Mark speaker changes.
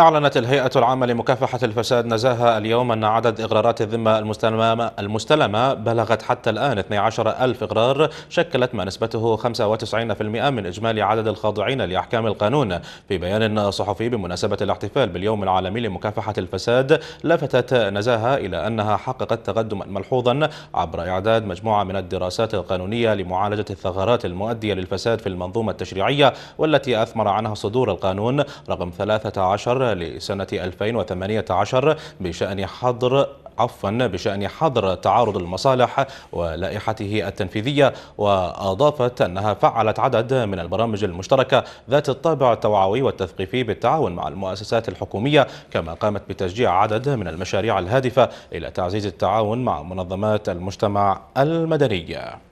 Speaker 1: أعلنت الهيئة العامة لمكافحة الفساد نزاهة اليوم أن عدد إغرارات الذمة المستلمة, المستلمة بلغت حتى الآن 12 ألف إغرار شكلت ما نسبته 95% من إجمالي عدد الخاضعين لأحكام القانون في بيان صحفي بمناسبة الاحتفال باليوم العالمي لمكافحة الفساد لفتت نزاهة إلى أنها حققت تقدما ملحوظا عبر إعداد مجموعة من الدراسات القانونية لمعالجة الثغرات المؤدية للفساد في المنظومة التشريعية والتي أثمر عنها صدور القانون رقم 13 لسنة 2018 بشأن حظر عفوا بشأن حظر تعارض المصالح ولائحته التنفيذية وأضافت أنها فعلت عدد من البرامج المشتركة ذات الطابع التوعوي والتثقيفي بالتعاون مع المؤسسات الحكومية كما قامت بتشجيع عدد من المشاريع الهادفة إلى تعزيز التعاون مع منظمات المجتمع المدني